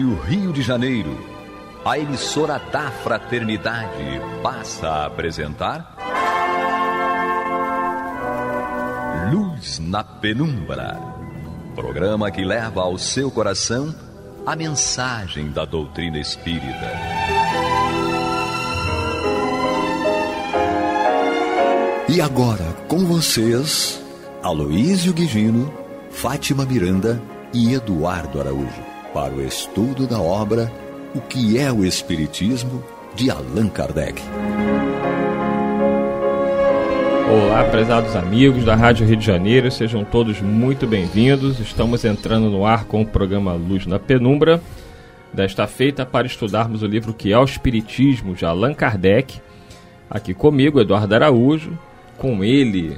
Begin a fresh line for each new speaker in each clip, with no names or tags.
Rádio Rio de Janeiro, a emissora da Fraternidade passa a apresentar. Luz na Penumbra programa que leva ao seu coração a mensagem da doutrina espírita. E agora, com vocês, Aloísio Guigino, Fátima Miranda e Eduardo Araújo para o estudo da obra O que é o Espiritismo, de Allan Kardec.
Olá, prezados amigos da Rádio Rio de Janeiro, sejam todos muito bem-vindos. Estamos entrando no ar com o programa Luz na Penumbra, desta feita para estudarmos o livro que é o Espiritismo, de Allan Kardec. Aqui comigo, Eduardo Araújo, com ele,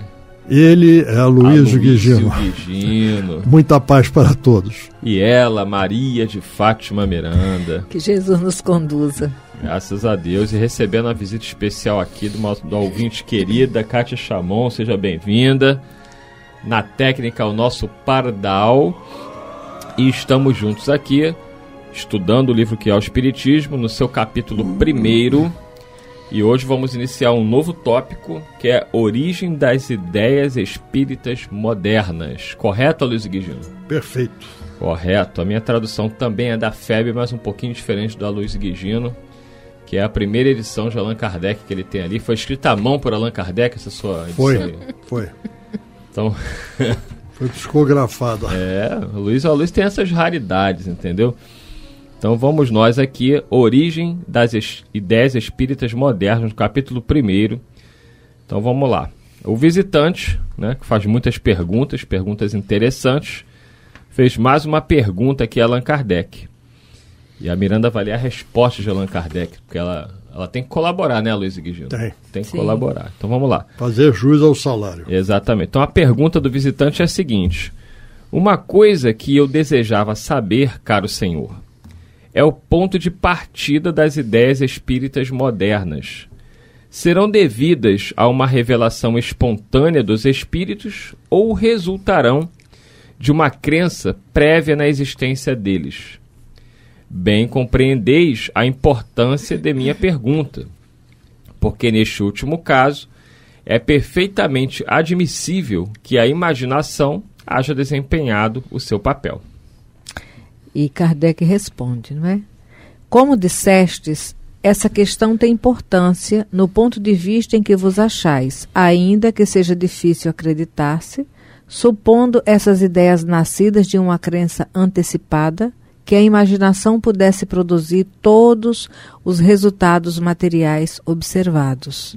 ele é Luiz Guigino.
Guigino.
Muita paz para todos.
E ela, Maria de Fátima Miranda.
Que Jesus nos conduza.
Graças a Deus. E recebendo a visita especial aqui do nosso ouvinte querida, Kátia Chamon. Seja bem-vinda. Na técnica, o nosso Pardal. E estamos juntos aqui, estudando o livro que é o Espiritismo, no seu capítulo primeiro e hoje vamos iniciar um novo tópico que é Origem das Ideias Espíritas Modernas. Correto, Luiz Guigino?
Perfeito.
Correto. A minha tradução também é da FEB, mas um pouquinho diferente da Luiz Guigino, que é a primeira edição de Allan Kardec que ele tem ali. Foi escrita à mão por Allan Kardec essa sua edição? Foi, foi. Então... foi psicografada. É, o Luiz, o Luiz tem essas raridades, entendeu? Então vamos nós aqui, Origem das Ideias Espíritas Modernas, capítulo 1. Então vamos lá. O visitante, né, que faz muitas perguntas, perguntas interessantes, fez mais uma pergunta aqui a Allan Kardec. E a Miranda vai ler a resposta de Allan Kardec, porque ela, ela tem que colaborar, né, Luiz Guigino? Tem. Tem que Sim. colaborar. Então vamos lá. Fazer jus ao salário. Exatamente. Então a pergunta do visitante é a seguinte: Uma coisa que eu desejava saber, caro senhor, é o ponto de partida das ideias espíritas modernas. Serão devidas a uma revelação espontânea dos espíritos ou resultarão de uma crença prévia na existência deles? Bem compreendeis a importância de minha pergunta, porque neste último caso é perfeitamente admissível que a imaginação haja desempenhado o seu papel.
E Kardec responde, não é? Como dissestes, essa questão tem importância no ponto de vista em que vos achais, ainda que seja difícil acreditar-se, supondo essas ideias nascidas de uma crença antecipada, que a imaginação pudesse produzir todos os resultados materiais observados.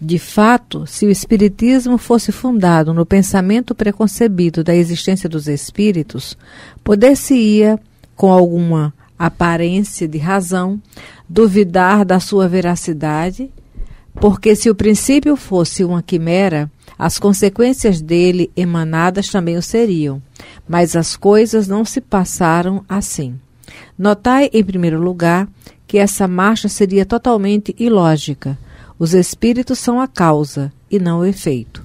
De fato, se o Espiritismo fosse fundado no pensamento preconcebido da existência dos espíritos, poder-se-ia, com alguma aparência de razão, duvidar da sua veracidade, porque se o princípio fosse uma quimera, as consequências dele emanadas também o seriam, mas as coisas não se passaram assim. Notai, em primeiro lugar, que essa marcha seria totalmente ilógica. Os espíritos são a causa e não o efeito.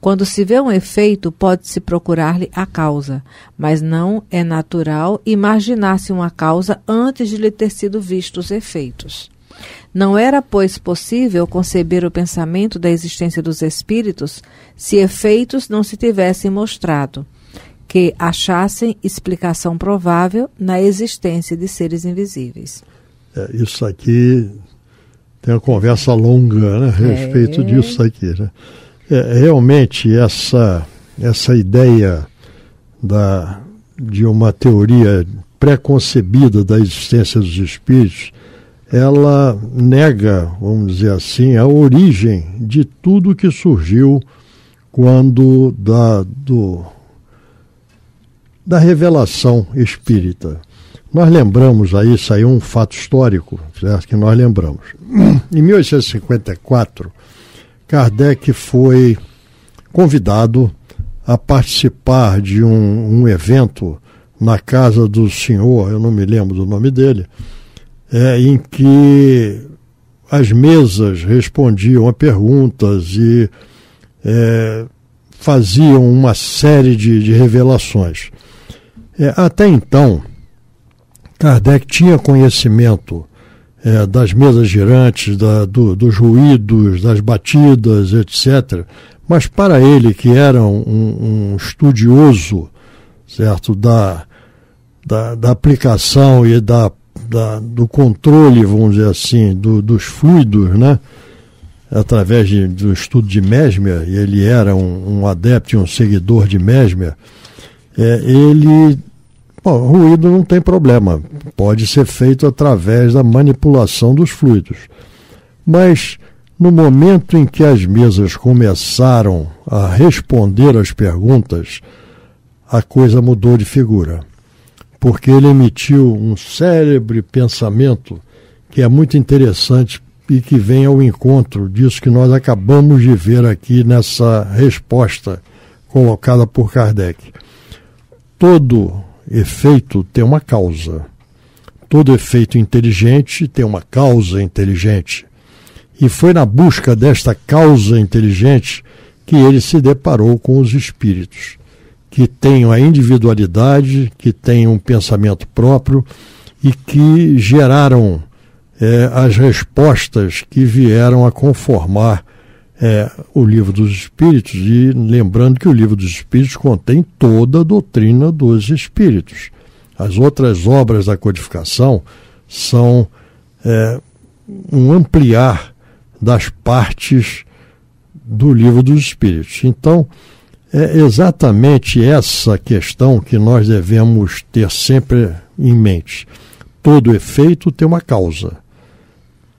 Quando se vê um efeito, pode-se procurar-lhe a causa, mas não é natural imaginar-se uma causa antes de lhe ter sido vistos os efeitos. Não era, pois, possível conceber o pensamento da existência dos espíritos se efeitos não se tivessem mostrado, que achassem explicação provável na existência de seres invisíveis.
É, isso aqui tem uma conversa longa né, a respeito é. disso aqui. Né? É, realmente, essa, essa ideia da, de uma teoria preconcebida da existência dos espíritos ela nega, vamos dizer assim, a origem de tudo que surgiu quando da, do, da revelação espírita. Nós lembramos aí, saiu é um fato histórico, certo? que nós lembramos. Em 1854, Kardec foi convidado a participar de um, um evento na casa do senhor, eu não me lembro do nome dele, é, em que as mesas respondiam a perguntas e é, faziam uma série de, de revelações. É, até então, Kardec tinha conhecimento é, das mesas girantes, da, do, dos ruídos, das batidas, etc. Mas para ele, que era um, um estudioso, certo, da, da, da aplicação e da da, do controle, vamos dizer assim, do, dos fluidos, né? através de, do estudo de Mesmer, ele era um, um adepto e um seguidor de Mesmer, é, ele. Bom, ruído não tem problema, pode ser feito através da manipulação dos fluidos. Mas no momento em que as mesas começaram a responder às perguntas, a coisa mudou de figura porque ele emitiu um célebre pensamento que é muito interessante e que vem ao encontro disso que nós acabamos de ver aqui nessa resposta colocada por Kardec. Todo efeito tem uma causa. Todo efeito inteligente tem uma causa inteligente. E foi na busca desta causa inteligente que ele se deparou com os espíritos que tenham a individualidade, que tenham um pensamento próprio e que geraram é, as respostas que vieram a conformar é, o Livro dos Espíritos. E lembrando que o Livro dos Espíritos contém toda a doutrina dos Espíritos. As outras obras da codificação são é, um ampliar das partes do Livro dos Espíritos. Então, é exatamente essa questão que nós devemos ter sempre em mente. Todo efeito tem uma causa.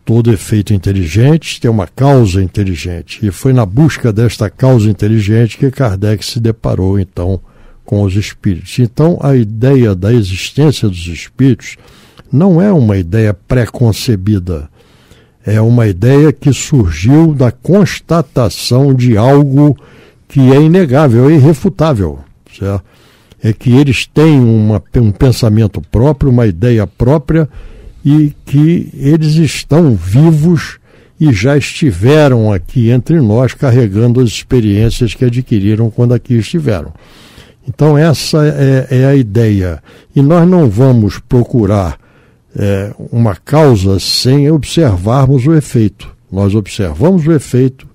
Todo efeito inteligente tem uma causa inteligente. E foi na busca desta causa inteligente que Kardec se deparou, então, com os espíritos. Então, a ideia da existência dos espíritos não é uma ideia preconcebida. É uma ideia que surgiu da constatação de algo que é inegável, é irrefutável, certo? é que eles têm uma, um pensamento próprio, uma ideia própria e que eles estão vivos e já estiveram aqui entre nós carregando as experiências que adquiriram quando aqui estiveram. Então, essa é, é a ideia. E nós não vamos procurar é, uma causa sem observarmos o efeito. Nós observamos o efeito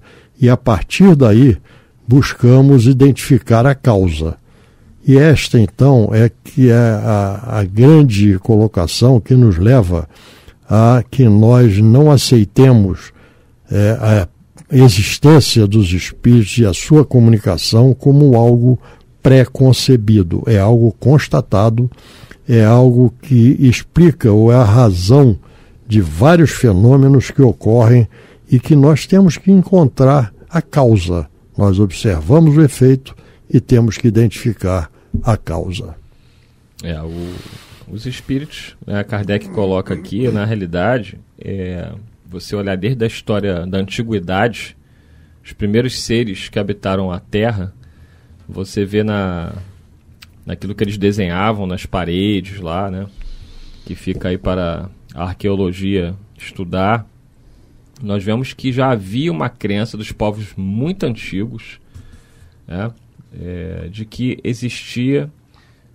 e, a partir daí, buscamos identificar a causa. E esta, então, é que é a, a grande colocação que nos leva a que nós não aceitemos é, a existência dos espíritos e a sua comunicação como algo pré-concebido, é algo constatado, é algo que explica ou é a razão de vários fenômenos que ocorrem e que nós temos que encontrar a causa. Nós observamos o efeito e temos que identificar a causa.
É, o, os espíritos, né, Kardec coloca aqui, na realidade, é, você olhar desde a história da antiguidade, os primeiros seres que habitaram a Terra, você vê na, naquilo que eles desenhavam nas paredes lá, né? Que fica aí para a arqueologia estudar nós vemos que já havia uma crença dos povos muito antigos né, é, de que existia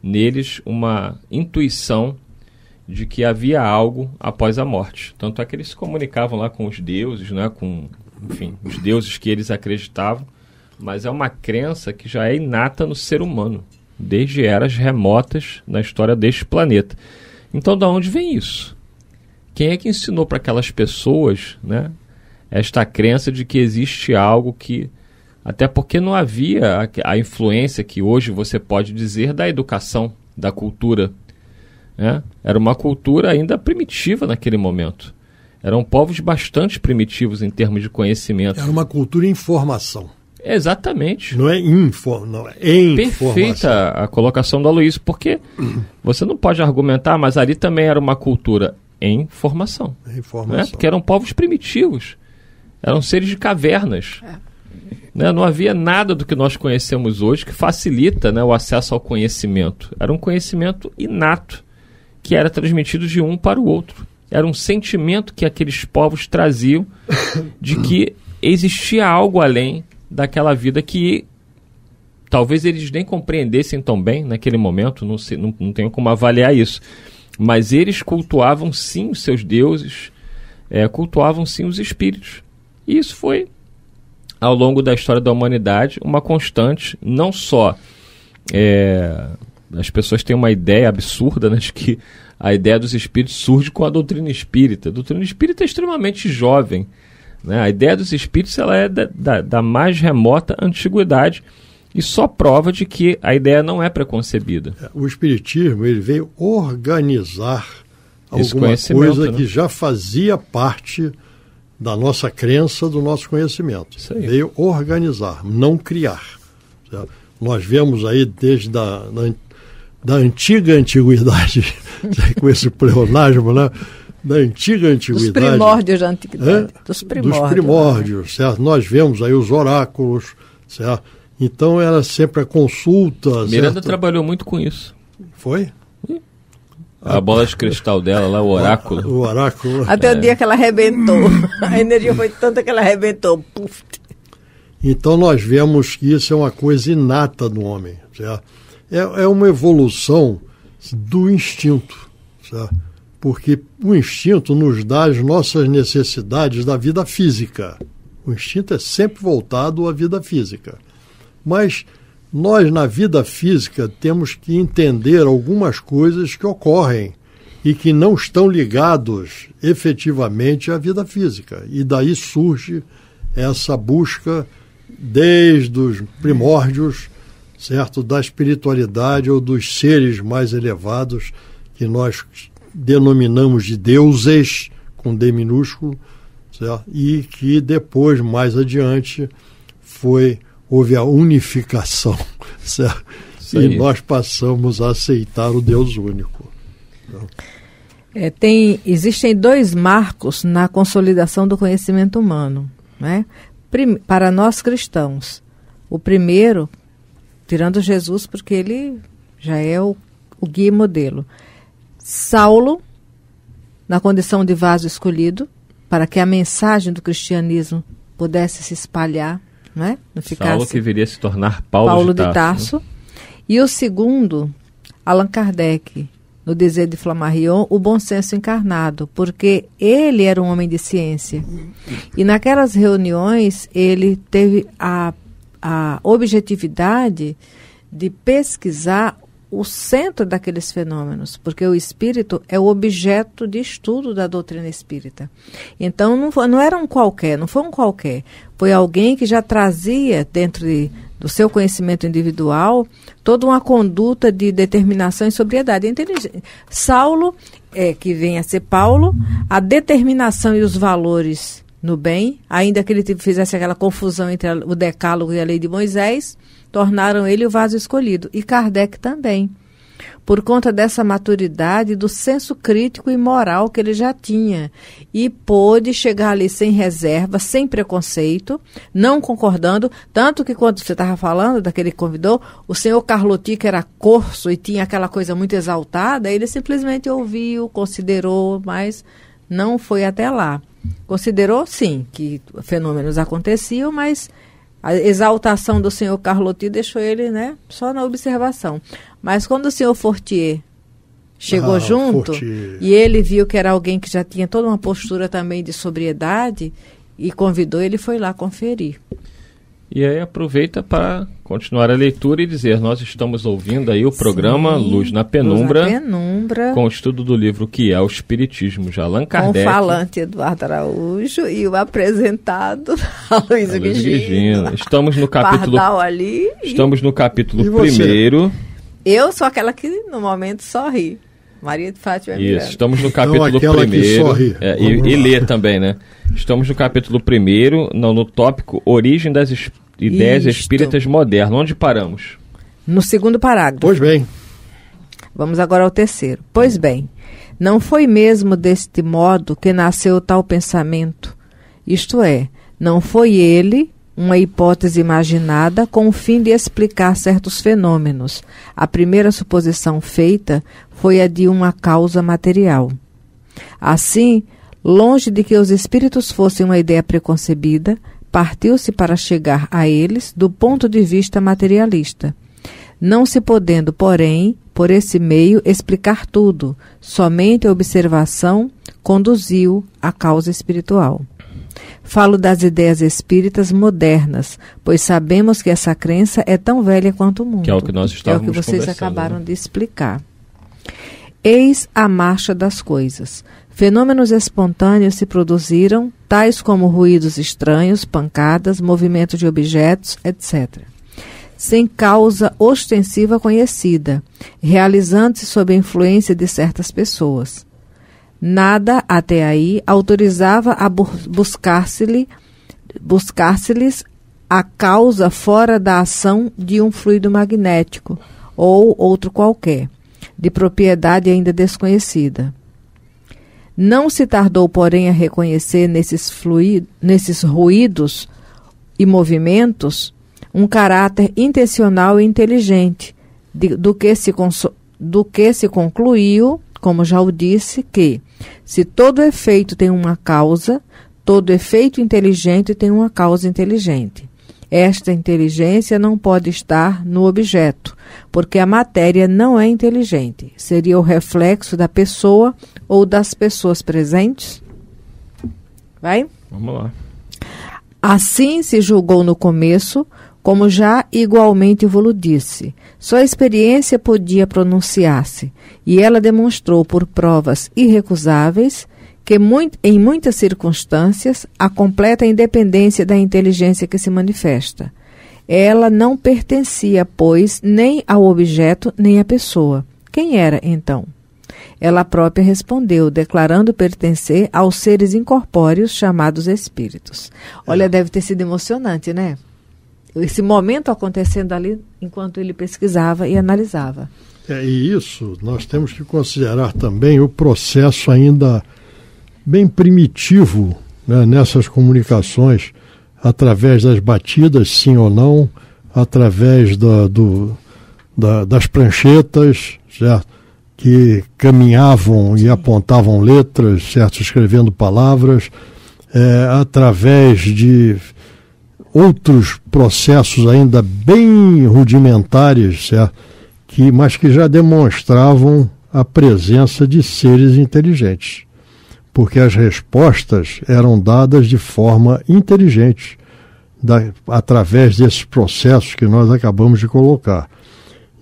neles uma intuição de que havia algo após a morte. Tanto é que eles se comunicavam lá com os deuses, né, com enfim, os deuses que eles acreditavam, mas é uma crença que já é inata no ser humano, desde eras remotas na história deste planeta. Então, de onde vem isso? Quem é que ensinou para aquelas pessoas, né, esta crença de que existe algo que até porque não havia a, a influência que hoje você pode dizer da educação, da cultura, né? Era uma cultura ainda primitiva naquele momento. Eram povos bastante primitivos em termos de conhecimento. Era
uma cultura em formação. Exatamente. Não é info, não é Perfeita
a colocação do Aloysio, porque você não pode argumentar, mas ali também era uma cultura em formação. Em
né? formação. Né? Porque
eram povos primitivos. Eram seres de cavernas. É. Né? Não havia nada do que nós conhecemos hoje que facilita né, o acesso ao conhecimento. Era um conhecimento inato que era transmitido de um para o outro. Era um sentimento que aqueles povos traziam de que existia algo além daquela vida que talvez eles nem compreendessem tão bem naquele momento, não, sei, não, não tenho como avaliar isso. Mas eles cultuavam sim os seus deuses, é, cultuavam sim os espíritos. E isso foi, ao longo da história da humanidade, uma constante, não só. É, as pessoas têm uma ideia absurda né, de que a ideia dos espíritos surge com a doutrina espírita. A doutrina espírita é extremamente jovem. Né? A ideia dos espíritos ela é da, da, da mais remota antiguidade e só prova de que a ideia não é preconcebida.
É, o Espiritismo ele veio organizar alguma coisa né? que já fazia parte da nossa crença, do nosso conhecimento. Veio organizar, não criar. Certo? Nós vemos aí desde da, da, da antiga antiguidade, né, com esse pleonasmo, né? da antiga antiguidade. Dos primórdios da antiguidade. Dos primórdios. Dos primórdios, certo? Nós vemos aí os oráculos, certo? Então era sempre a consulta. Miranda certo?
trabalhou muito com isso. Foi? A bola de cristal dela lá, o oráculo. O, oráculo.
Né? Até é. o dia que ela
arrebentou. Hum. A energia foi tanta que ela arrebentou. Puf.
Então nós vemos que isso é uma coisa inata do homem. Certo? É, é uma evolução do instinto. Certo? Porque o instinto nos dá as nossas necessidades da vida física. O instinto é sempre voltado à vida física. Mas nós, na vida física, temos que entender algumas coisas que ocorrem e que não estão ligados efetivamente à vida física. E daí surge essa busca desde os primórdios, certo, da espiritualidade ou dos seres mais elevados que nós denominamos de deuses com D minúsculo, certo? E que depois mais adiante foi houve a unificação. E nós passamos a aceitar o Deus único.
É, tem, existem dois marcos na consolidação do conhecimento humano. Né? Prime, para nós cristãos. O primeiro, tirando Jesus, porque ele já é o, o guia e modelo. Saulo, na condição de vaso escolhido, para que a mensagem do cristianismo pudesse se espalhar né? Não ficasse... Saulo que
viria a se tornar Paulo, Paulo de Tarso. De né? Tarso.
Né? E o segundo, Allan Kardec, no Desejo de Flammarion, o bom senso encarnado, porque ele era um homem de ciência. E naquelas reuniões ele teve a, a objetividade de pesquisar o centro daqueles fenômenos, porque o espírito é o objeto de estudo da doutrina espírita. Então, não, foi, não era um qualquer, não foi um qualquer. Foi alguém que já trazia dentro de, do seu conhecimento individual toda uma conduta de determinação e sobriedade. Inteligente. Saulo, é, que vem a ser Paulo, a determinação e os valores no bem, ainda que ele fizesse aquela confusão entre a, o decálogo e a lei de Moisés tornaram ele o vaso escolhido, e Kardec também, por conta dessa maturidade, do senso crítico e moral que ele já tinha, e pôde chegar ali sem reserva, sem preconceito, não concordando, tanto que quando você estava falando daquele convidou, o senhor Carlotti, que era corso e tinha aquela coisa muito exaltada, ele simplesmente ouviu, considerou, mas não foi até lá. Considerou, sim, que fenômenos aconteciam, mas a exaltação do senhor Carlotti deixou ele, né, só na observação. Mas quando o senhor Fortier chegou ah, junto Fortier. e ele viu que era alguém que já tinha toda uma postura também de sobriedade e convidou, ele foi lá conferir.
E aí aproveita para continuar a leitura e dizer, nós estamos ouvindo aí o programa Sim, Luz na Penumbra, Luz na Penumbra, com o estudo do livro que é o Espiritismo de Allan Kardec. Com o falante
Eduardo Araújo e o apresentado Luiz, Luiz
Estamos no capítulo Pardal
ali. Estamos
no capítulo primeiro.
Eu sou aquela que no momento sorri Maria de Fátima. É Isso, estamos no
capítulo primeiro. Sorri, é, e, e lê também, né? Estamos no capítulo primeiro, no, no tópico Origem das, Ideias Isto. Espíritas Modernas. Onde paramos?
No segundo parágrafo. Pois bem. Vamos agora ao terceiro. Pois bem, não foi mesmo deste modo que nasceu tal pensamento. Isto é, não foi ele uma hipótese imaginada com o fim de explicar certos fenômenos. A primeira suposição feita foi a de uma causa material. Assim, longe de que os espíritos fossem uma ideia preconcebida, partiu-se para chegar a eles do ponto de vista materialista. Não se podendo, porém, por esse meio explicar tudo, somente a observação conduziu à causa espiritual. Falo das ideias espíritas modernas, pois sabemos que essa crença é tão velha quanto o mundo. Que é o que nós estávamos É o que vocês né? acabaram né? de explicar. Eis a marcha das coisas. Fenômenos espontâneos se produziram, tais como ruídos estranhos, pancadas, movimento de objetos, etc. Sem causa ostensiva conhecida, realizando-se sob a influência de certas pessoas. Nada, até aí, autorizava a buscar se buscar lhes a causa fora da ação de um fluido magnético ou outro qualquer, de propriedade ainda desconhecida. Não se tardou, porém, a reconhecer nesses, fluido, nesses ruídos e movimentos um caráter intencional e inteligente, de, do, que se do que se concluiu, como já o disse, que se todo efeito tem uma causa, todo efeito inteligente tem uma causa inteligente. Esta inteligência não pode estar no objeto, porque a matéria não é inteligente. Seria o reflexo da pessoa ou das pessoas presentes? Vai? Vamos lá. Assim se julgou no começo, como já igualmente Volo disse. Sua experiência podia pronunciar-se, e ela demonstrou por provas irrecusáveis que muito, em muitas circunstâncias a completa independência da inteligência que se manifesta. Ela não pertencia, pois, nem ao objeto nem à pessoa. Quem era, então? Ela própria respondeu, declarando pertencer aos seres incorpóreos chamados espíritos. Olha, é. deve ter sido emocionante, né? Esse momento acontecendo ali enquanto ele pesquisava e analisava. É,
e isso nós temos que considerar também o processo ainda bem primitivo né, nessas comunicações, através das batidas, sim ou não, através da, do, da, das pranchetas, certo? que caminhavam e apontavam letras, certo? escrevendo palavras, é, através de outros processos ainda bem rudimentares, certo? Que, mas que já demonstravam a presença de seres inteligentes porque as respostas eram dadas de forma inteligente, da, através desses processos que nós acabamos de colocar.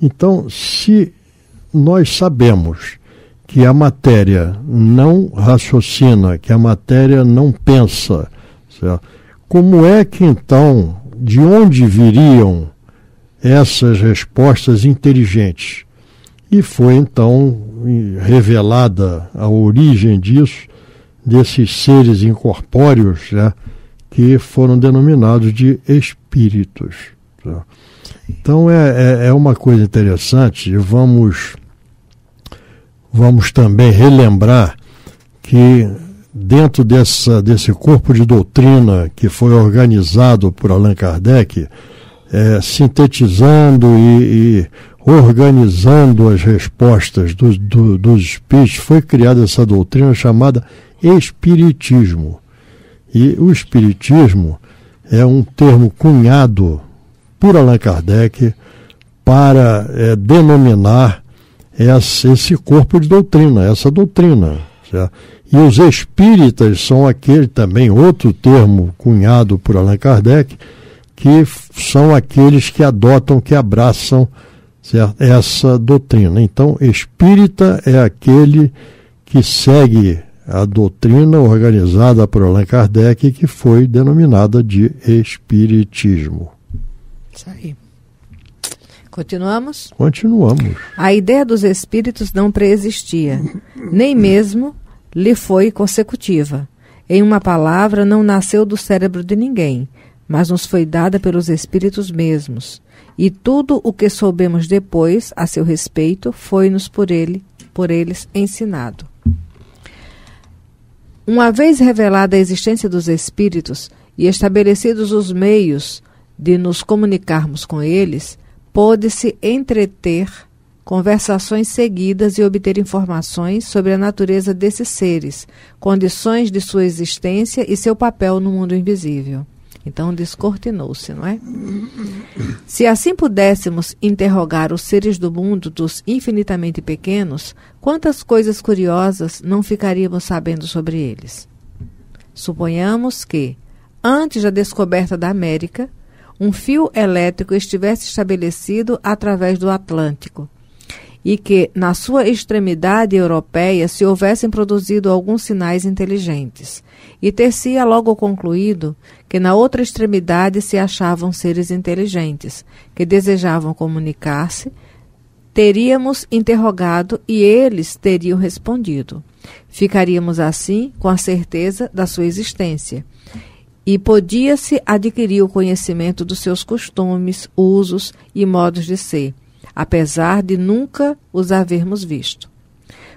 Então, se nós sabemos que a matéria não raciocina, que a matéria não pensa, certo? como é que então, de onde viriam essas respostas inteligentes? E foi então revelada a origem disso desses seres incorpóreos né, que foram denominados de espíritos. Tá? Então é, é, é, uma coisa interessante e vamos, vamos também relembrar que dentro dessa, desse corpo de doutrina que foi organizado por Allan Kardec, é, sintetizando e, e, organizando as respostas do, do, dos espíritos, foi criada essa doutrina chamada espiritismo. E o espiritismo é um termo cunhado por Allan Kardec para é, denominar essa, esse corpo de doutrina, essa doutrina. Certo? E os espíritas são aquele também, outro termo cunhado por Allan Kardec, que são aqueles que adotam, que abraçam certo? essa doutrina. Então, espírita é aquele que segue a doutrina organizada por Allan Kardec, que foi denominada de Espiritismo.
Isso aí. Continuamos? Continuamos. A ideia dos espíritos não preexistia, nem mesmo lhe foi consecutiva. Em uma palavra, não nasceu do cérebro de ninguém, mas nos foi dada pelos espíritos mesmos. E tudo o que soubemos depois a seu respeito foi-nos por ele, por eles ensinado. Uma vez revelada a existência dos espíritos e estabelecidos os meios de nos comunicarmos com eles, pôde-se entreter conversações seguidas e obter informações sobre a natureza desses seres, condições de sua existência e seu papel no mundo invisível. Então descortinou-se, não é? Se assim pudéssemos interrogar os seres do mundo dos infinitamente pequenos, quantas coisas curiosas não ficaríamos sabendo sobre eles? Suponhamos que, antes da descoberta da América, um fio elétrico estivesse estabelecido através do Atlântico e que, na sua extremidade europeia, se houvessem produzido alguns sinais inteligentes, e ter-se-ia logo concluído que na outra extremidade se achavam seres inteligentes, que desejavam comunicar-se, teríamos interrogado e eles teriam respondido. Ficaríamos assim com a certeza da sua existência. E podia-se adquirir o conhecimento dos seus costumes, usos e modos de ser apesar de nunca os havermos visto.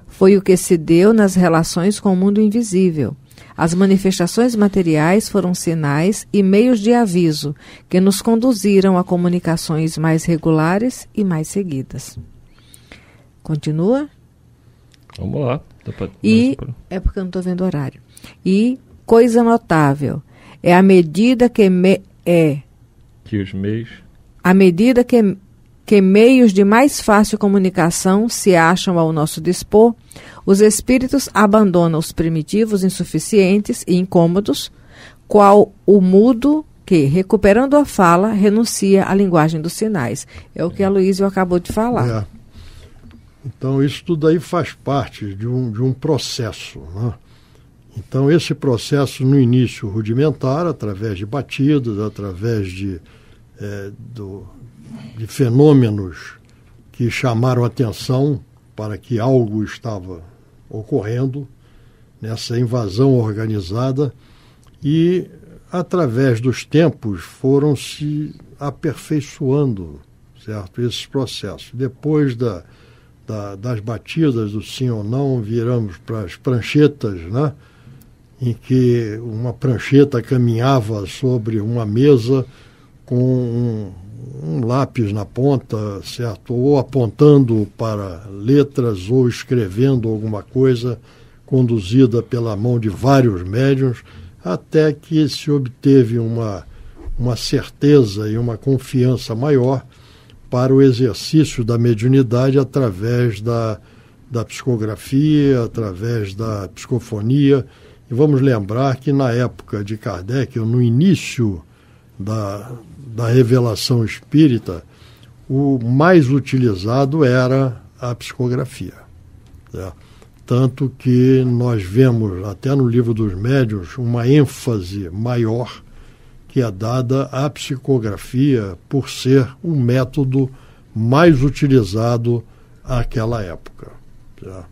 Foi o que se deu nas relações com o mundo invisível. As manifestações materiais foram sinais e meios de aviso que nos conduziram a comunicações mais regulares e mais seguidas. Continua?
Vamos lá. E
é porque eu não estou vendo o horário. E coisa notável é a medida que me, é
que os meios.
A medida que que meios de mais fácil comunicação se acham ao nosso dispor, os espíritos abandonam os primitivos insuficientes e incômodos, qual o mudo que, recuperando a fala, renuncia à linguagem dos sinais. É o que a Luísa acabou de falar. É.
Então, isso tudo aí faz parte de um, de um processo. Né? Então, esse processo, no início rudimentar, através de batidas, através de, é, do, de fenômenos que chamaram atenção para que algo estava ocorrendo nessa invasão organizada e, através dos tempos, foram se aperfeiçoando certo? esses processos. Depois da, da, das batidas do sim ou não, viramos para as pranchetas, né? em que uma prancheta caminhava sobre uma mesa com um, um lápis na ponta, certo? Ou apontando para letras ou escrevendo alguma coisa conduzida pela mão de vários médiuns, até que se obteve uma, uma certeza e uma confiança maior para o exercício da mediunidade através da, da psicografia, através da psicofonia. E vamos lembrar que na época de Kardec, no início da, da revelação espírita, o mais utilizado era a psicografia. Né? Tanto que nós vemos, até no livro dos médiuns, uma ênfase maior que é dada à psicografia por ser o método mais utilizado àquela época. Né?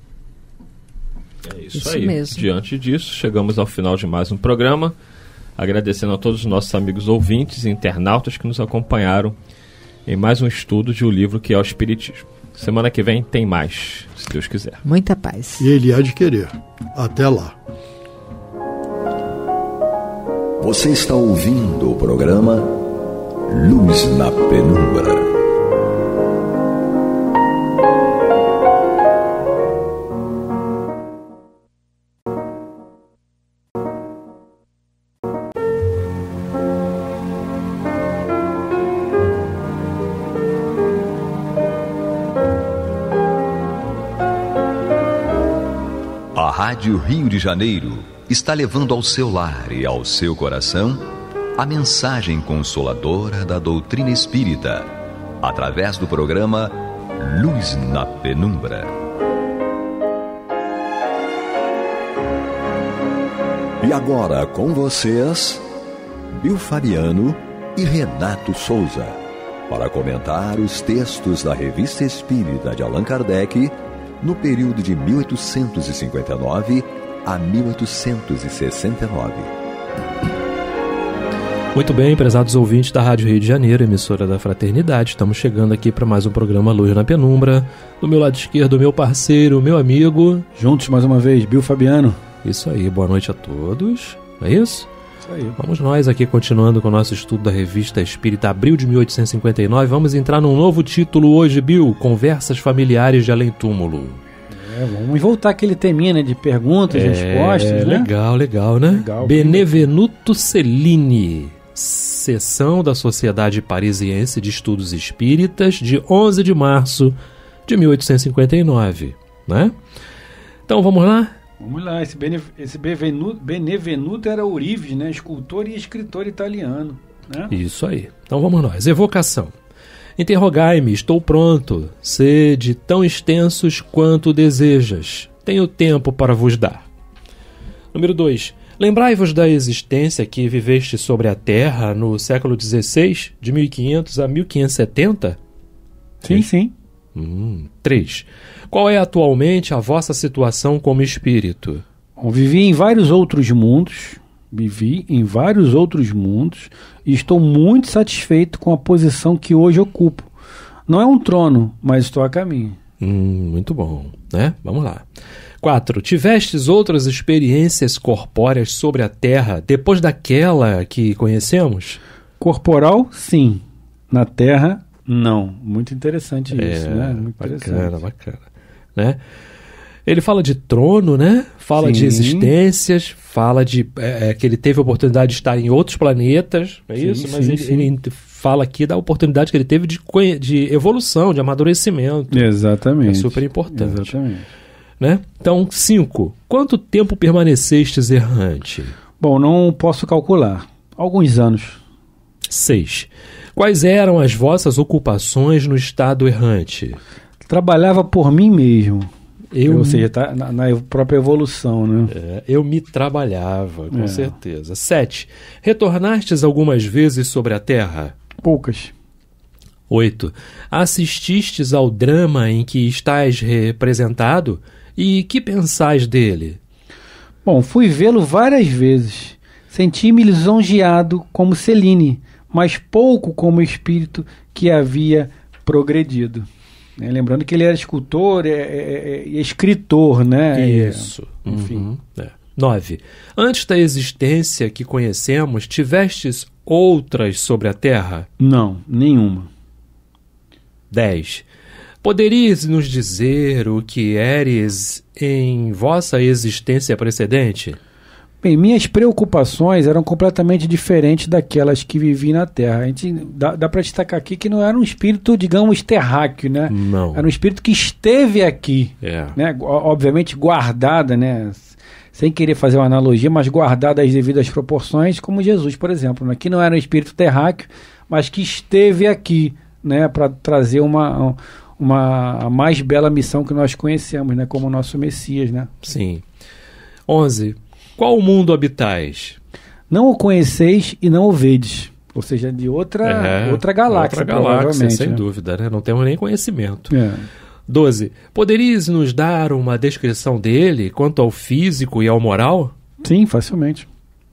É isso, isso aí. Mesmo.
Diante disso, chegamos ao final de mais um programa agradecendo a todos os nossos amigos ouvintes e internautas que nos acompanharam em mais um estudo de um livro que é o Espiritismo. Semana que vem tem
mais, se Deus quiser.
Muita paz. E ele há de querer. Até lá.
Você está ouvindo o programa Luz na Penumbra. Rio de Janeiro está levando ao seu lar e ao seu coração a mensagem consoladora da doutrina espírita, através do programa Luz na Penumbra. E agora com vocês, Bill Fabiano e Renato Souza, para comentar os textos da Revista Espírita de Allan Kardec no período de 1859 a 1869.
Muito bem, prezados ouvintes da Rádio Rio de Janeiro, emissora da Fraternidade, estamos chegando aqui para mais um programa Luz na Penumbra. Do meu lado esquerdo, meu parceiro, meu amigo. Juntos mais uma vez, Bill Fabiano. Isso aí, boa noite a todos. Não é isso? Isso aí. Vamos nós aqui continuando com o nosso estudo da revista Espírita Abril de 1859. Vamos entrar num novo título hoje, Bill: Conversas Familiares de Além Túmulo.
É, vamos voltar aquele teminha né, de perguntas e é, respostas, né?
Legal, legal, né? Legal, Benevenuto Cellini, sessão da Sociedade Parisiense de Estudos Espíritas, de 11 de março de 1859, né?
Então vamos lá? Vamos lá, esse, Bene, esse Benevenuto, Benevenuto era Urives, né? Escultor e escritor italiano. Né?
Isso aí. Então vamos nós. Evocação. Interrogai-me, estou pronto. Sede tão extensos quanto desejas. Tenho tempo para vos dar. Número 2. Lembrai-vos da existência que viveste sobre a terra no século XVI, de 1500 a 1570? Sim, sim. 3. Hum. Qual é atualmente a vossa situação como espírito?
Bom, vivi em vários outros mundos, Vivi em vários outros mundos e estou muito satisfeito com a posição que hoje ocupo. Não é um trono, mas estou a caminho. Hum, muito bom,
né? Vamos lá. 4. Tivestes outras experiências corpóreas sobre a Terra depois daquela que conhecemos? Corporal, sim. Na Terra,
não. Muito interessante é, isso, né? Muito bacana, interessante. bacana.
Né? Ele fala de trono, né? Fala Sim. de existências, fala de é, é, que ele teve a oportunidade de estar em outros planetas, é isso? Sim, Mas ele, fala aqui da oportunidade que ele teve de, de evolução, de amadurecimento.
Exatamente. É super
importante. Exatamente. Né? Então, cinco. Quanto tempo permanecestes errante? Bom, não posso calcular. Alguns anos. Seis. Quais eram as vossas ocupações no estado errante? Trabalhava por mim mesmo. Eu, Ou seja, está na, na, própria evolução, né? É, eu me trabalhava, com é. certeza. Sete. Retornastes algumas vezes sobre a Terra? Poucas. Oito. Assististes ao drama em que estás
representado e que pensais dele? Bom, fui vê-lo várias vezes. Senti-me lisonjeado como Celine, mas pouco como espírito que havia progredido. Né? Lembrando que ele era escultor é, é, é, e é, escritor, né? Isso, enfim. Uhum. 9.
Antes da existência que conhecemos, tivestes outras sobre a Terra?
Não, nenhuma.
10. Poderias nos dizer o que eres em vossa existência precedente?
Bem, minhas preocupações eram completamente diferentes daquelas que vivi na Terra. A gente dá, dá para destacar aqui que não era um espírito, digamos, terráqueo, né? Não. Era um espírito que esteve aqui, é. né? Obviamente guardada, né? Sem querer fazer uma analogia, mas guardada as devidas proporções, como Jesus, por exemplo, né? que não era um espírito terráqueo, mas que esteve aqui, né? Para trazer uma, uma a mais bela missão que nós conhecemos, né? Como o nosso Messias, né? Sim. 11. Qual o mundo habitais? Não o conheceis e não o vedes. Ou seja, de outra, é, outra galáxia, outra galáxia, sem né?
dúvida, né? Não temos nem conhecimento. É. 12. Poderias nos dar uma descrição dele quanto ao físico e ao moral? Sim, facilmente.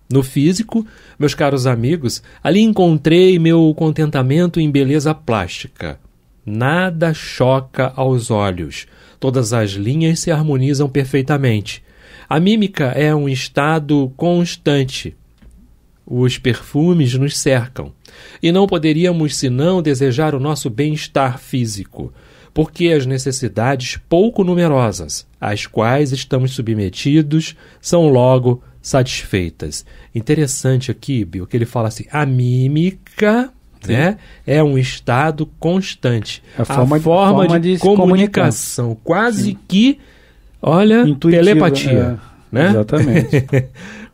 No físico, meus caros amigos, ali encontrei meu contentamento em beleza plástica. Nada choca aos olhos. Todas as linhas se harmonizam perfeitamente. A mímica é um estado constante. Os perfumes nos cercam. E não poderíamos senão desejar o nosso bem-estar físico, porque as necessidades pouco numerosas, às quais estamos submetidos, são logo satisfeitas. Interessante aqui, Bill, que ele fala assim: a mímica né? É um estado constante. É a forma, a forma, forma de, comunicação, de comunicação. quase Sim. que Olha, telepatia. É, né? Exatamente.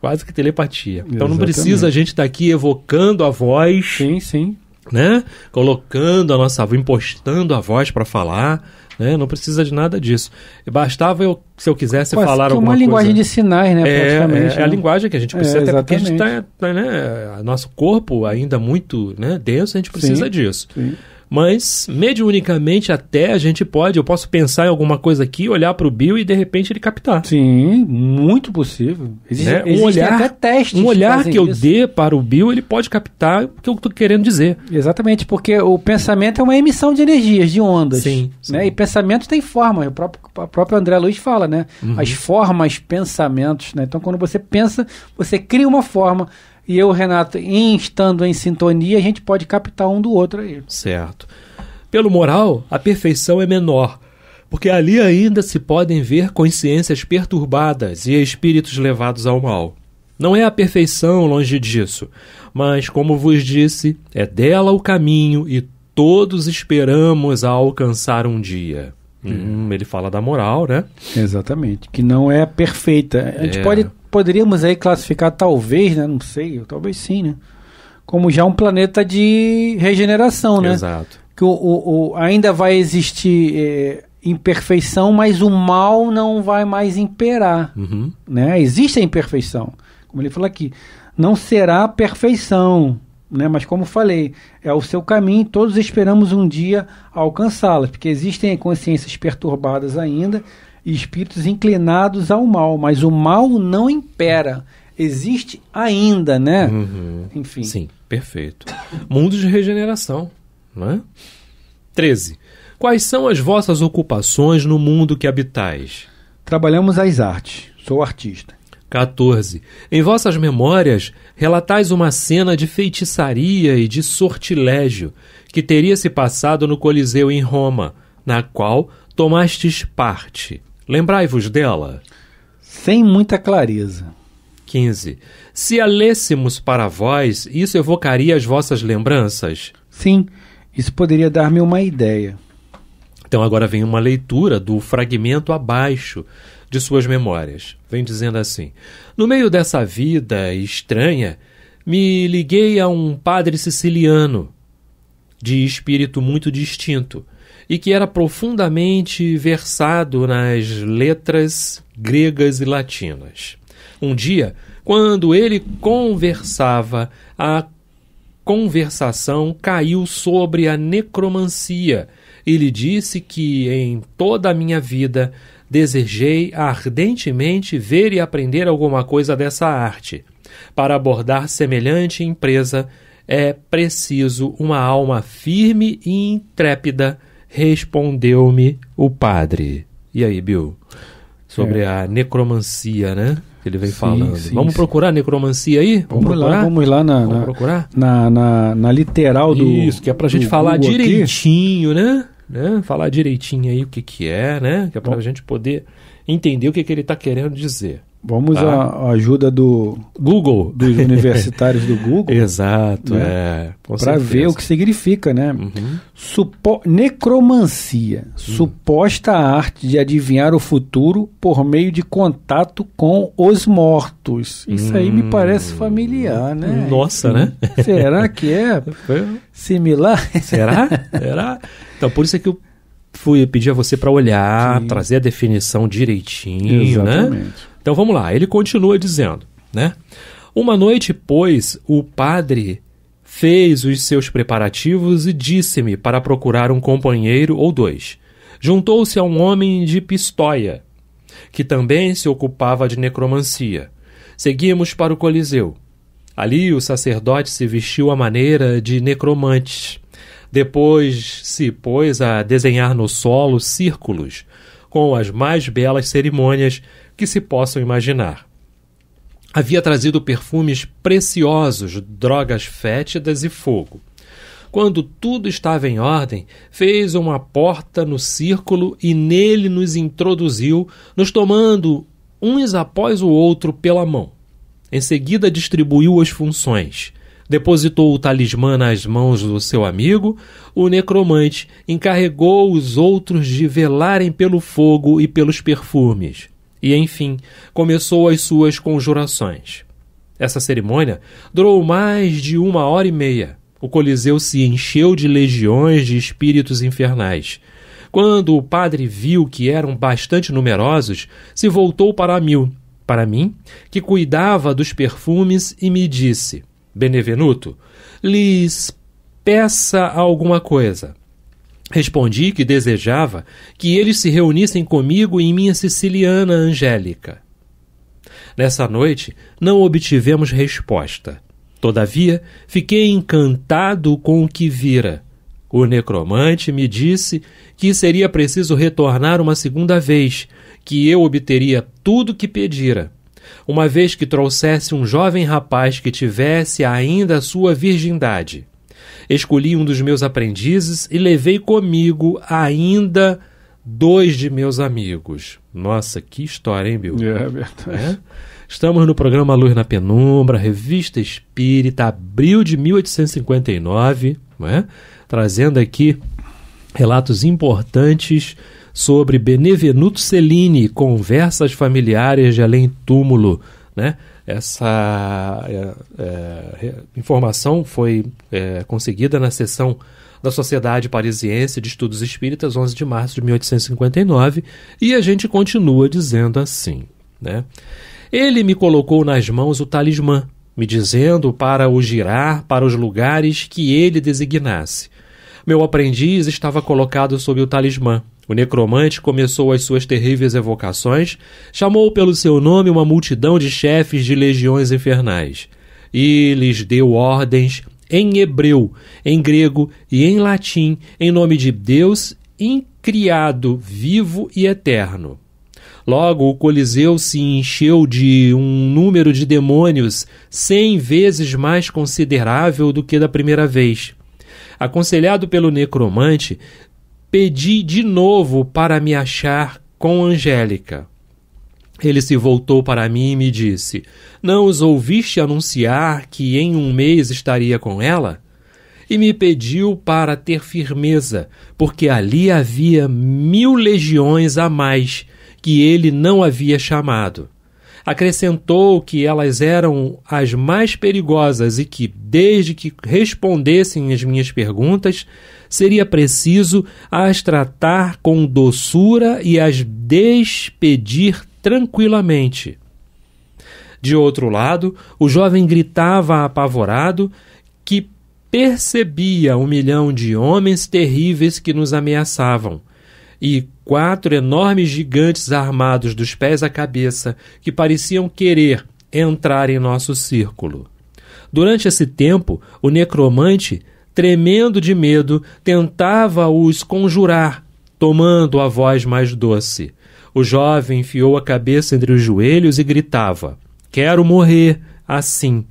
Quase que telepatia. Então exatamente. não precisa a gente estar tá aqui evocando a voz. Sim, sim. Né? Colocando a nossa voz, impostando a voz para falar. Né? Não precisa de nada disso. Bastava eu, se eu quisesse Quase falar alguma coisa. É uma linguagem de
sinais, né? É, é, é a né? linguagem que a gente é, precisa, é, até porque a gente está,
tá né? Nosso corpo ainda muito né, denso, a gente precisa sim, disso. Sim mas mediunicamente até a gente pode, eu posso pensar em alguma coisa aqui, olhar para o Bill e de repente ele captar. Sim, muito possível. Existe, né? um olhar, até testes. Um olhar que, que eu isso.
dê para o Bill, ele pode captar o que eu estou querendo dizer. Exatamente, porque o pensamento é uma emissão de energias, de ondas. Sim. Né? Sim. E pensamento tem forma, o próprio, o próprio André Luiz fala, né? Uhum. As formas, pensamentos, né? Então quando você pensa, você cria uma forma e eu, Renato, em estando em sintonia, a gente pode captar um do outro aí.
Certo. Pelo moral, a perfeição é menor, porque ali ainda se podem ver consciências perturbadas e espíritos levados ao mal. Não é a perfeição longe disso, mas, como vos disse, é dela o caminho e todos esperamos a alcançar um dia. Hum, hum ele fala
da moral, né? Exatamente, que não é perfeita. A gente é. pode poderíamos aí classificar, talvez, né? Não sei, talvez sim, né? Como já um planeta de regeneração, né? Exato. Que o, o, o ainda vai existir é, imperfeição, mas o mal não vai mais imperar, uhum. né? Existe a imperfeição, como ele falou aqui. Não será perfeição, né? Mas como falei, é o seu caminho, todos esperamos um dia alcançá la porque existem consciências perturbadas ainda espíritos inclinados ao mal, mas o mal não impera. Existe ainda, né? Uhum. Enfim. Sim, perfeito. Mundo de regeneração,
né? 13. Quais são as vossas ocupações no mundo que habitais? Trabalhamos as artes. Sou artista. 14. Em vossas memórias, relatais uma cena de feitiçaria e de sortilégio que teria se passado no Coliseu em Roma, na qual tomastes parte. Lembrai-vos dela. Sem muita clareza. 15. Se a lêssemos para vós, isso evocaria as vossas lembranças?
Sim, isso poderia dar-me uma ideia.
Então agora vem uma leitura do fragmento abaixo de suas memórias. Vem dizendo assim: No meio dessa vida estranha, me liguei a um padre siciliano de espírito muito distinto e que era profundamente versado nas letras gregas e latinas. Um dia, quando ele conversava, a conversação caiu sobre a necromancia. Ele disse que em toda a minha vida desejei ardentemente ver e aprender alguma coisa dessa arte. Para abordar semelhante empresa é preciso uma alma firme e intrépida Respondeu-me o padre. E aí, Bill? Sobre é. a necromancia, né? Que ele vem sim, falando. Sim, vamos sim. procurar necromancia aí? Vamos, vamos lá,
vamos lá na, vamos na, procurar? Na, na, na, literal do. Isso, que é pra gente falar Google
direitinho, né? né?
Falar direitinho aí o que,
que é, né? Que é pra Bom. gente poder entender o que, que ele está querendo dizer. Vamos tá? à
ajuda do Google, dos universitários do Google. Exato, né? é. Para ver o que significa, né? Uhum. Supo necromancia, uhum. suposta arte de adivinhar o futuro por meio de contato com os mortos. Isso aí me hum. parece familiar, né? Nossa, né? Será que é similar?
Será? Será? Então, por isso é que eu fui pedir a você para olhar, Sim. trazer a definição direitinho, né? Exatamente. né? Então vamos lá, ele continua dizendo, né? Uma noite, pois, o padre fez os seus preparativos e disse-me para procurar um companheiro ou dois. Juntou-se a um homem de Pistoia, que também se ocupava de necromancia. Seguimos para o Coliseu. Ali o sacerdote se vestiu à maneira de necromante. Depois se pôs a desenhar no solo círculos, com as mais belas cerimônias que se possam imaginar. Havia trazido perfumes preciosos, drogas fétidas e fogo. Quando tudo estava em ordem, fez uma porta no círculo e nele nos introduziu, nos tomando uns após o outro pela mão. Em seguida, distribuiu as funções. Depositou o talismã nas mãos do seu amigo, o necromante encarregou os outros de velarem pelo fogo e pelos perfumes e, enfim, começou as suas conjurações. Essa cerimônia durou mais de uma hora e meia. O Coliseu se encheu de legiões de espíritos infernais. Quando o padre viu que eram bastante numerosos, se voltou para para mim, que cuidava dos perfumes, e me disse: Benevenuto, lhes peça alguma coisa. Respondi que desejava que eles se reunissem comigo em minha siciliana angélica. Nessa noite não obtivemos resposta. Todavia, fiquei encantado com o que vira. O necromante me disse que seria preciso retornar uma segunda vez, que eu obteria tudo que pedira, uma vez que trouxesse um jovem rapaz que tivesse ainda a sua virgindade. Escolhi um dos meus aprendizes e levei comigo ainda dois de meus amigos. Nossa, que história, hein, Bill? É, é verdade. É? Estamos no programa Luz na Penumbra, Revista Espírita, abril de 1859, é? trazendo aqui relatos importantes sobre Benevenuto Cellini, conversas familiares de além túmulo, né? Essa é, é, informação foi é, conseguida na sessão da Sociedade Parisiense de Estudos Espíritas, 11 de março de 1859, e a gente continua dizendo assim, né? Ele me colocou nas mãos o talismã, me dizendo para o girar para os lugares que ele designasse. Meu aprendiz estava colocado sob o talismã, o necromante começou as suas terríveis evocações, chamou pelo seu nome uma multidão de chefes de legiões infernais e lhes deu ordens em hebreu, em grego e em latim, em nome de Deus incriado, vivo e eterno. Logo, o Coliseu se encheu de um número de demônios cem vezes mais considerável do que da primeira vez. Aconselhado pelo necromante, Pedi de novo para me achar com Angélica. Ele se voltou para mim e me disse: Não os ouviste anunciar que em um mês estaria com ela? E me pediu para ter firmeza, porque ali havia mil legiões a mais que ele não havia chamado. Acrescentou que elas eram as mais perigosas e que, desde que respondessem às minhas perguntas, seria preciso as tratar com doçura e as despedir tranquilamente. De outro lado, o jovem gritava apavorado que percebia um milhão de homens terríveis que nos ameaçavam e quatro enormes gigantes armados dos pés à cabeça que pareciam querer entrar em nosso círculo. Durante esse tempo, o necromante tremendo de medo, tentava-os conjurar, tomando a voz mais doce. O jovem enfiou a cabeça entre os joelhos e gritava: Quero morrer assim.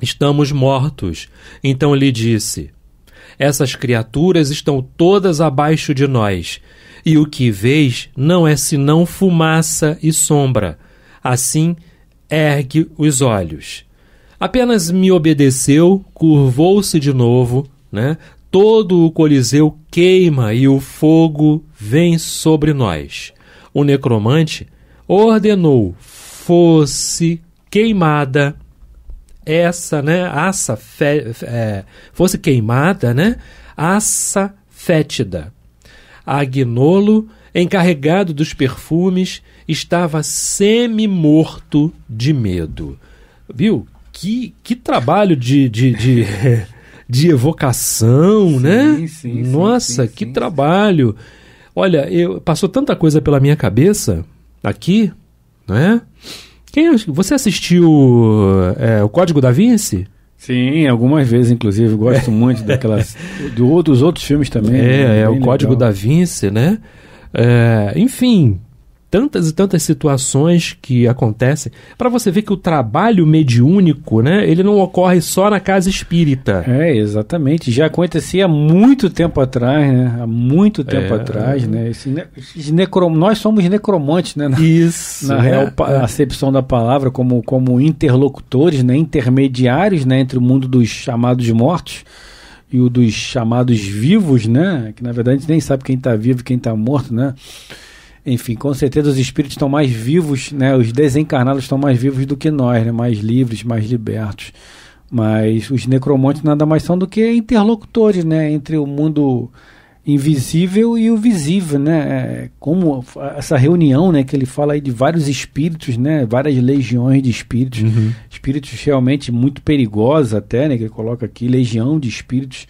Estamos mortos. Então lhe disse: Essas criaturas estão todas abaixo de nós, e o que vês não é senão fumaça e sombra. Assim, ergue os olhos. Apenas me obedeceu, curvou-se de novo, né? Todo o Coliseu queima e o fogo vem sobre nós. O necromante ordenou fosse queimada essa, né, aça fe, é, fosse queimada, né, aça fétida. Agnolo, encarregado dos perfumes, estava semi-morto de medo. Viu? Que, que trabalho de, de, de, de evocação, sim, né? Sim, Nossa, sim, que trabalho. Olha, eu, passou tanta coisa pela minha cabeça aqui, né? Quem, você assistiu é, O Código da Vinci? Sim, algumas vezes, inclusive. Gosto é. muito daquelas. de outros outros filmes também. É, né? é, o legal. Código da Vinci, né? É, enfim, tantas e tantas situações que acontecem, para você ver que o trabalho
mediúnico, né, ele não ocorre só na casa espírita. É, exatamente. Já acontecia há muito tempo atrás, né? Há muito tempo é. atrás, né? Esse, esse necrom... Nós somos necromantes, né? Na, Isso. Na é. real é. acepção da palavra, como, como interlocutores, né? intermediários né? entre o mundo dos chamados mortos e o dos chamados vivos, né? Que na verdade a gente nem sabe quem está vivo e quem está morto, né? enfim, com certeza os espíritos estão mais vivos, né? Os desencarnados estão mais vivos do que nós, né? Mais livres, mais libertos. Mas os necromantes nada mais são do que interlocutores, né? Entre o mundo invisível e o visível, né? É, como essa reunião, né? Que ele fala aí de vários espíritos, né? Várias legiões de espíritos, uhum. espíritos realmente muito perigosos até, né? Que ele coloca aqui legião de espíritos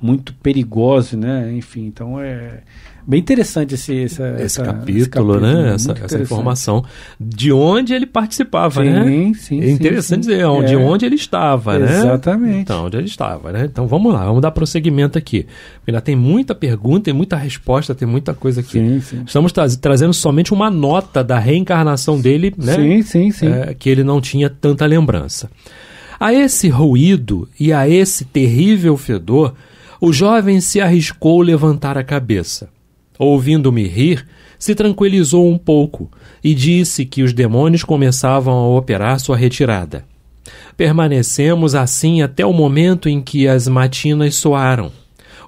muito perigosos, né? Enfim, então é Bem interessante esse, essa, esse, essa, capítulo, esse capítulo, né? Essa, essa, informação. De onde ele participava, sim, né? Sim, sim. É interessante sim, dizer, de é. onde
ele estava, né? Exatamente. Então, onde ele estava, né? Então vamos lá, vamos dar prosseguimento aqui. Porque ainda tem muita pergunta, tem muita resposta, tem muita coisa aqui. Sim, sim. Estamos tra trazendo somente uma nota da reencarnação dele, né? Sim,
sim, sim. É,
que ele não tinha tanta lembrança. A esse ruído e a esse terrível fedor, o jovem se arriscou levantar a cabeça ouvindo-me rir, se tranquilizou um pouco e disse que os demônios começavam a operar sua retirada. Permanecemos assim até o momento em que as matinas soaram.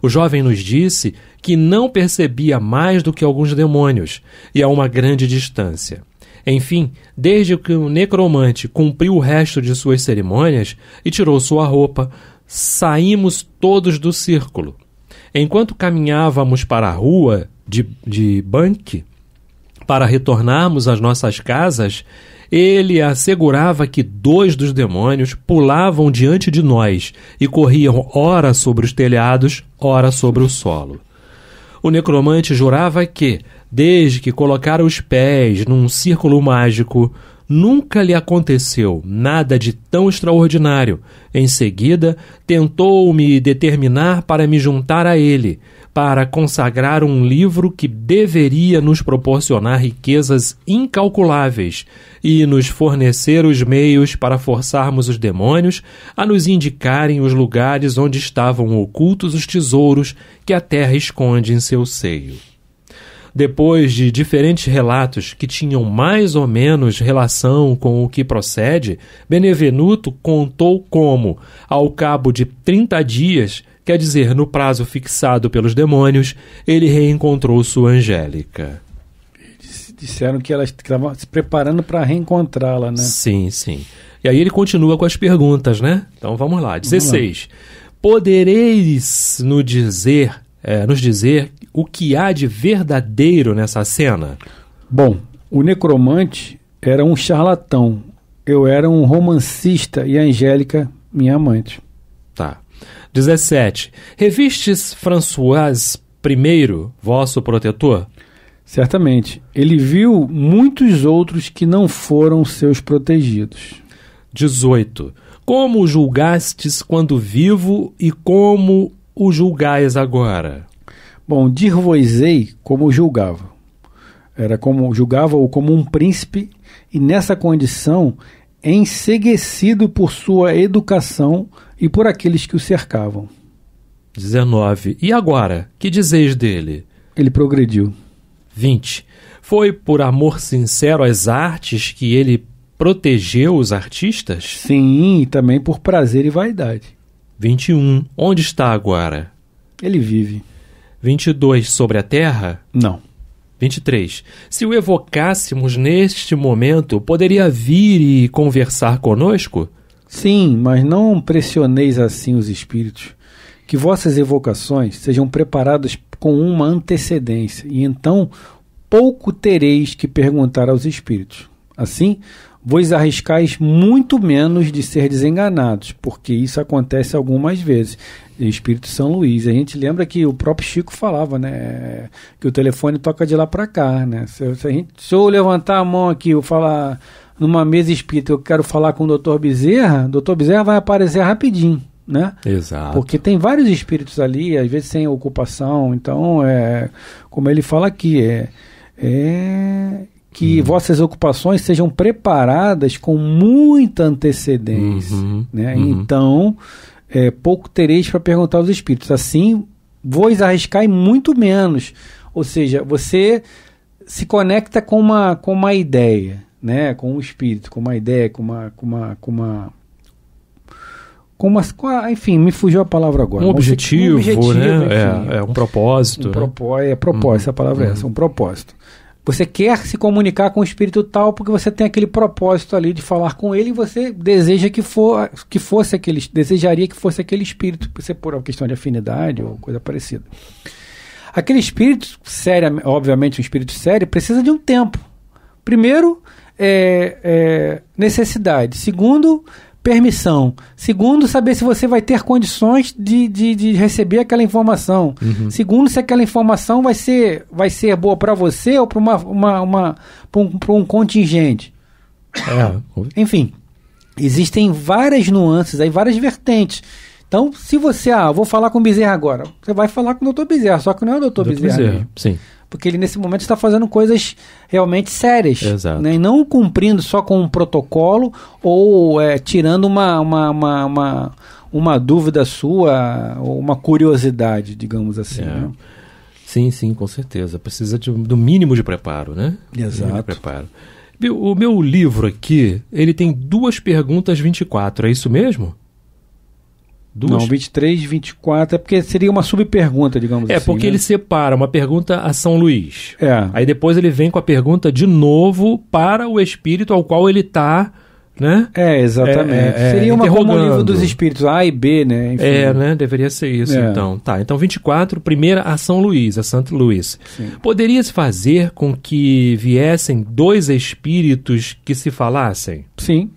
O jovem nos disse que não percebia mais do que alguns demônios e a uma grande distância. Enfim, desde que o necromante cumpriu o resto de suas cerimônias e tirou sua roupa, saímos todos do círculo. Enquanto caminhávamos para a rua, de, de Bank para retornarmos às nossas casas, ele assegurava que dois dos demônios pulavam diante de nós e corriam ora sobre os telhados, ora sobre o solo. O necromante jurava que, desde que colocara os pés num círculo mágico, Nunca lhe aconteceu nada de tão extraordinário. Em seguida, tentou-me determinar para me juntar a ele, para consagrar um livro que deveria nos proporcionar riquezas incalculáveis e nos fornecer os meios para forçarmos os demônios a nos indicarem os lugares onde estavam ocultos os tesouros que a terra esconde em seu seio. Depois de diferentes relatos que tinham mais ou menos relação com o que procede, Benevenuto contou como, ao cabo de 30 dias, quer dizer, no prazo fixado pelos demônios, ele reencontrou sua Angélica.
Disseram que ela estava se preparando para reencontrá-la, né? Sim, sim. E aí ele continua
com as perguntas, né? Então vamos lá. 16. Vamos lá. Podereis no dizer é, nos dizer o que há de verdadeiro nessa cena?
Bom, o necromante era um charlatão. Eu era um romancista e a Angélica, minha amante.
Tá. 17. Revistes François I, vosso protetor? Certamente. Ele viu muitos outros que não foram seus protegidos. 18. Como julgastes quando vivo e como o julgais
agora? Bom, dir-vos-ei como julgava. Era como julgava-o como um príncipe, e nessa condição, enseguecido por sua educação e por aqueles que o cercavam.
19. E agora, que dizeis dele? Ele progrediu. 20. Foi por amor sincero às artes que ele protegeu os artistas? Sim,
e também por prazer e vaidade.
21. Onde está agora? Ele vive. 22. Sobre a terra? Não. 23. Se o evocássemos neste momento, poderia vir e conversar conosco?
Sim, mas não pressioneis assim os espíritos. Que vossas evocações sejam preparadas com uma antecedência, e então pouco tereis que perguntar aos espíritos. Assim, vos arriscais muito menos de ser desenganados, porque isso acontece algumas vezes. Espírito São Luís. A gente lembra que o próprio Chico falava, né? Que o telefone toca de lá para cá, né? Se, eu, se, a gente, se eu levantar a mão aqui, eu falar numa mesa espírita, eu quero falar com o doutor Bezerra, doutor Bezerra vai aparecer rapidinho, né? Exato. Porque tem vários espíritos ali, às vezes sem ocupação. Então, é, como ele fala aqui, é, é que uhum. vossas ocupações sejam preparadas com muita antecedência. Uhum. Né? Uhum. Então, é, pouco tereis para perguntar aos espíritos. Assim, vos arriscar muito menos. Ou seja, você se conecta com uma, com uma ideia, né? com um espírito, com uma ideia, com uma. Com uma, com uma com uma, com a, enfim, me fugiu a palavra agora. Um objetivo, um objetivo né? Enfim,
é, é, um propósito. Um né?
propó é propósito, uhum. a palavra é essa, um uhum. propósito. Você quer se comunicar com o espírito tal porque você tem aquele propósito ali de falar com ele e você deseja que, for, que fosse aquele, desejaria que fosse aquele espírito, você por uma questão de afinidade ou coisa parecida. Aquele espírito sério, obviamente um espírito sério, precisa de um tempo. Primeiro, é, é necessidade. Segundo, permissão. Segundo, saber se você vai ter condições de, de, de receber aquela informação. Uhum. Segundo, se aquela informação vai ser, vai ser boa para você ou para uma, uma, uma, um, um contingente. É. Enfim, existem várias nuances aí, várias vertentes. Então, se você, ah, vou falar com o Bezerra agora, você vai falar com o doutor Bezerra, só que não é o doutor, doutor Bezerra. Bezerra né? sim. Porque ele, nesse momento, está fazendo coisas realmente sérias. Exato. Né? E não cumprindo só com um protocolo ou é, tirando uma, uma, uma, uma, uma dúvida sua ou uma curiosidade, digamos assim. É. Né? Sim, sim, com certeza. Precisa de, do mínimo de preparo, né? Exato. De
preparo. O meu livro aqui, ele tem duas perguntas 24,
é isso mesmo? Duas? Não, 23, 24, é porque seria uma subpergunta, digamos
é, assim. É, porque né? ele separa uma pergunta a São Luís. É. Aí depois ele vem com a pergunta de novo para o espírito ao qual ele está, né? É, exatamente. É, é, é seria uma como o livro dos espíritos, A e B, né? Enfim. É, né? Deveria ser isso, é. então. Tá, então 24, primeira a São Luís, a Santo Luís. se fazer com que viessem dois espíritos que se falassem? Sim.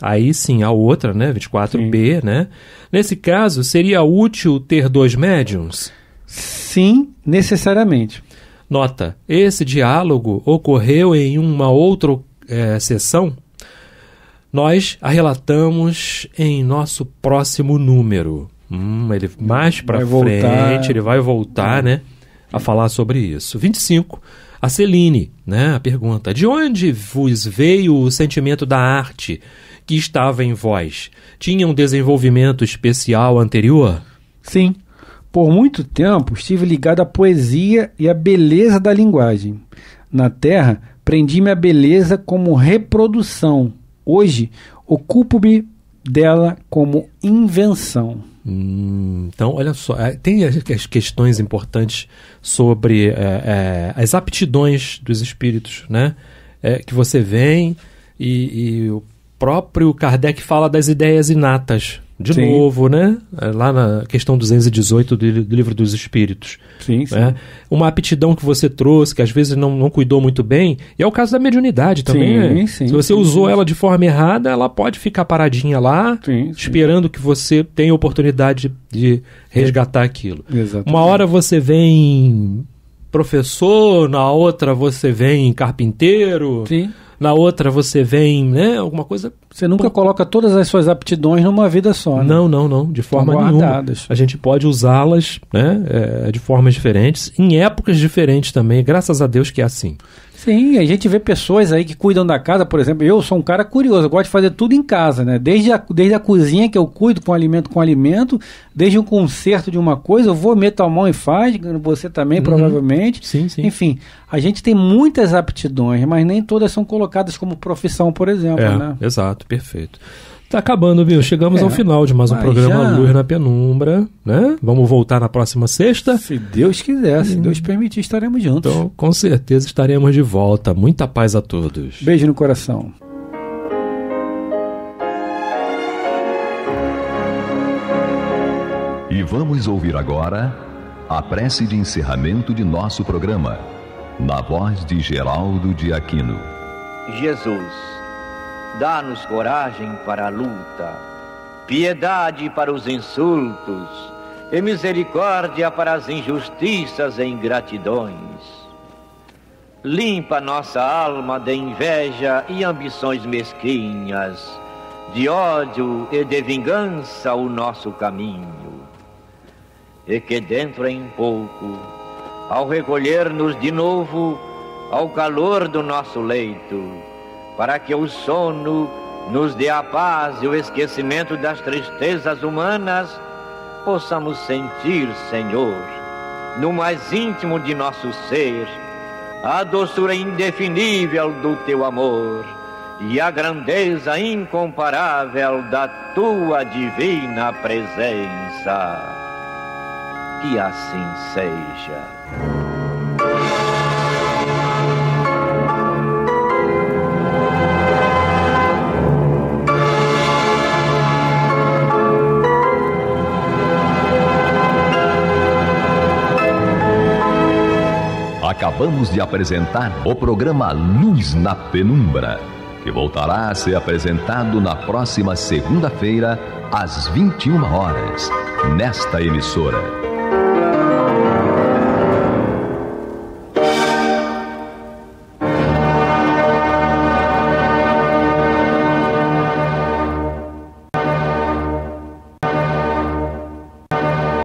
Aí sim, a outra, né? 24B, sim. né? Nesse caso, seria útil ter dois médiums? Sim, necessariamente. Nota: esse diálogo ocorreu em uma outra é, sessão. Nós a relatamos em nosso próximo número. Hum, ele mais para frente, ele vai voltar, é. né, a falar sobre isso. 25. A Celine, né, a pergunta: De onde vos veio o sentimento da arte? que estava em voz
tinha um desenvolvimento especial anterior? Sim. Por muito tempo estive ligado à poesia e à beleza da linguagem. Na Terra, prendi-me à beleza como reprodução. Hoje, ocupo-me dela como invenção. Hum, então, olha só, é, tem as
questões importantes sobre é, é, as aptidões dos espíritos, né? É, que você vem e, e próprio Kardec fala das ideias inatas. De Sim. novo, né? É, lá na questão 218 do, do Livro dos Espíritos. Sim, sim. Né? Uma aptidão que você trouxe, que às vezes não, não cuidou muito bem, e é o caso da mediunidade também, sim, né? Sim, Se você sim, usou ela de forma errada, ela pode ficar paradinha lá, esperando que você tenha oportunidade de resgatar aquilo.
Exatamente. Uma
hora você vem
professor, na outra você vem carpinteiro. Sim na outra você vem, né? Alguma coisa.
Você nunca Pô. coloca todas as suas aptidões numa vida só, né? Não, não, não, de forma nenhuma. A gente pode usá-las, né?
É, de formas diferentes, em épocas diferentes também. Graças a Deus que é assim.
Sim, a gente vê pessoas aí que cuidam da casa, por exemplo, eu sou um cara curioso, eu gosto de fazer tudo em casa, né? Desde a, desde a cozinha que eu cuido com alimento com alimento, desde o um conserto de uma coisa, eu vou, meto a mão e faz, você também uhum. provavelmente. Sim, sim. Enfim, a gente tem muitas aptidões, mas nem todas são colocadas como profissão, por exemplo, é, né?
Exato, perfeito. Tá acabando, viu? Chegamos é, ao final de mais um programa já... Luz na Penumbra, né? Vamos voltar na próxima sexta. Se Deus quiser, se hum. Deus permitir, estaremos juntos. Então, com certeza estaremos de volta. Muita
paz a todos.
Beijo no coração.
E vamos ouvir agora a prece de encerramento de nosso programa, na voz de Geraldo de Aquino.
Jesus dá-nos coragem para a luta, piedade para os insultos e misericórdia para as injustiças e ingratidões. Limpa nossa alma de inveja e ambições mesquinhas, de ódio e de vingança o nosso caminho. E que dentro em pouco, ao recolher-nos de novo ao calor do nosso leito, para que o sono nos dê a paz e o esquecimento das tristezas humanas, possamos sentir, Senhor, no mais íntimo de nosso ser, a doçura indefinível do teu amor e a grandeza incomparável da tua divina presença.
Que assim
seja.
acabamos de apresentar o programa Luz na Penumbra, que voltará a ser apresentado na próxima segunda-feira, às 21 horas, nesta emissora.